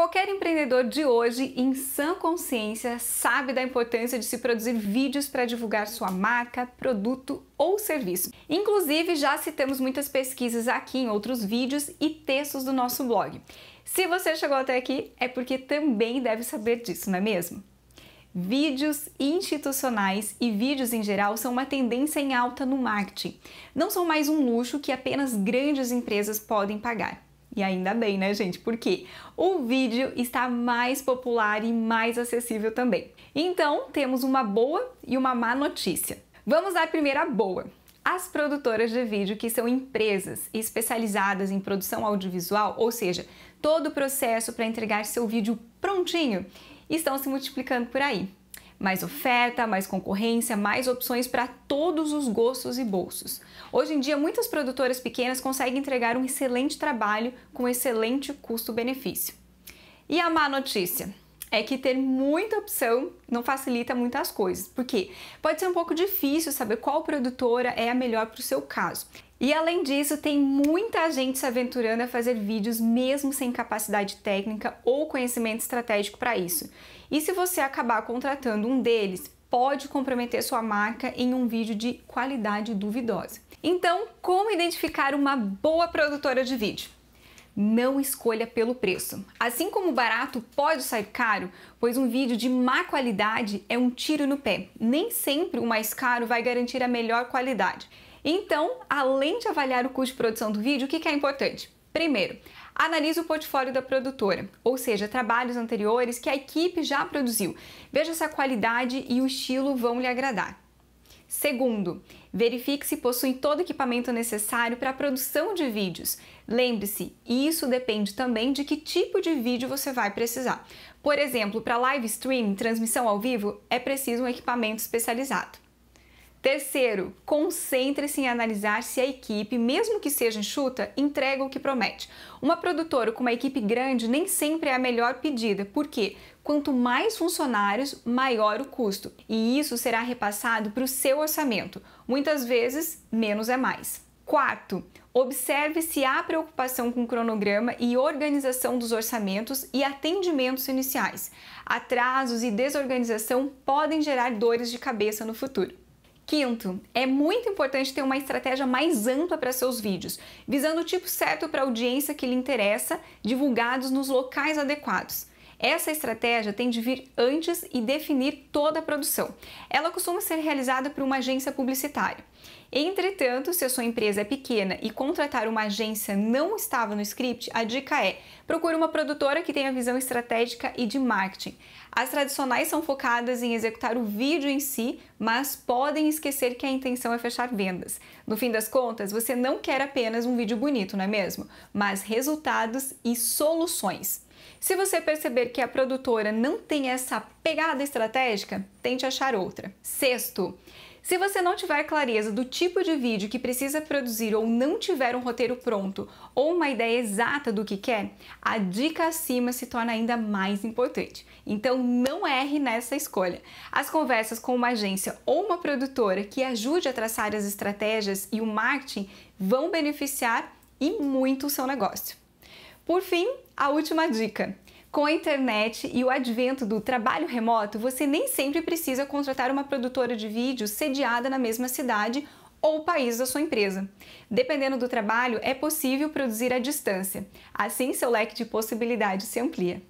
Qualquer empreendedor de hoje, em sã consciência, sabe da importância de se produzir vídeos para divulgar sua marca, produto ou serviço. Inclusive, já citamos muitas pesquisas aqui em outros vídeos e textos do nosso blog. Se você chegou até aqui, é porque também deve saber disso, não é mesmo? Vídeos institucionais e vídeos em geral são uma tendência em alta no marketing. Não são mais um luxo que apenas grandes empresas podem pagar. E ainda bem, né, gente? Porque o vídeo está mais popular e mais acessível também. Então, temos uma boa e uma má notícia. Vamos à primeira boa. As produtoras de vídeo, que são empresas especializadas em produção audiovisual, ou seja, todo o processo para entregar seu vídeo prontinho, estão se multiplicando por aí mais oferta, mais concorrência, mais opções para todos os gostos e bolsos. Hoje em dia, muitas produtoras pequenas conseguem entregar um excelente trabalho com excelente custo-benefício. E a má notícia? é que ter muita opção não facilita muitas coisas, porque pode ser um pouco difícil saber qual produtora é a melhor para o seu caso. E além disso, tem muita gente se aventurando a fazer vídeos mesmo sem capacidade técnica ou conhecimento estratégico para isso. E se você acabar contratando um deles, pode comprometer sua marca em um vídeo de qualidade duvidosa. Então, como identificar uma boa produtora de vídeo? não escolha pelo preço. Assim como barato pode sair caro, pois um vídeo de má qualidade é um tiro no pé. Nem sempre o mais caro vai garantir a melhor qualidade. Então, além de avaliar o custo de produção do vídeo, o que é importante? Primeiro, analise o portfólio da produtora, ou seja, trabalhos anteriores que a equipe já produziu. Veja se a qualidade e o estilo vão lhe agradar. Segundo, verifique se possui todo o equipamento necessário para a produção de vídeos. Lembre-se, isso depende também de que tipo de vídeo você vai precisar. Por exemplo, para live stream, transmissão ao vivo, é preciso um equipamento especializado. Terceiro, concentre-se em analisar se a equipe, mesmo que seja enxuta, entrega o que promete. Uma produtora com uma equipe grande nem sempre é a melhor pedida, porque quanto mais funcionários, maior o custo, e isso será repassado para o seu orçamento. Muitas vezes, menos é mais. Quarto, observe se há preocupação com o cronograma e organização dos orçamentos e atendimentos iniciais. Atrasos e desorganização podem gerar dores de cabeça no futuro. Quinto, é muito importante ter uma estratégia mais ampla para seus vídeos, visando o tipo certo para a audiência que lhe interessa, divulgados nos locais adequados. Essa estratégia tem de vir antes e definir toda a produção. Ela costuma ser realizada por uma agência publicitária. Entretanto, se a sua empresa é pequena e contratar uma agência não estava no script, a dica é: procure uma produtora que tenha visão estratégica e de marketing. As tradicionais são focadas em executar o vídeo em si, mas podem esquecer que a intenção é fechar vendas. No fim das contas, você não quer apenas um vídeo bonito, não é mesmo? Mas resultados e soluções. Se você perceber que a produtora não tem essa pegada estratégica, tente achar outra. Sexto, se você não tiver clareza do tipo de vídeo que precisa produzir ou não tiver um roteiro pronto ou uma ideia exata do que quer, a dica acima se torna ainda mais importante. Então não erre nessa escolha. As conversas com uma agência ou uma produtora que ajude a traçar as estratégias e o marketing vão beneficiar e muito o seu negócio. Por fim, a última dica. Com a internet e o advento do trabalho remoto, você nem sempre precisa contratar uma produtora de vídeo sediada na mesma cidade ou país da sua empresa. Dependendo do trabalho, é possível produzir à distância. Assim, seu leque de possibilidades se amplia.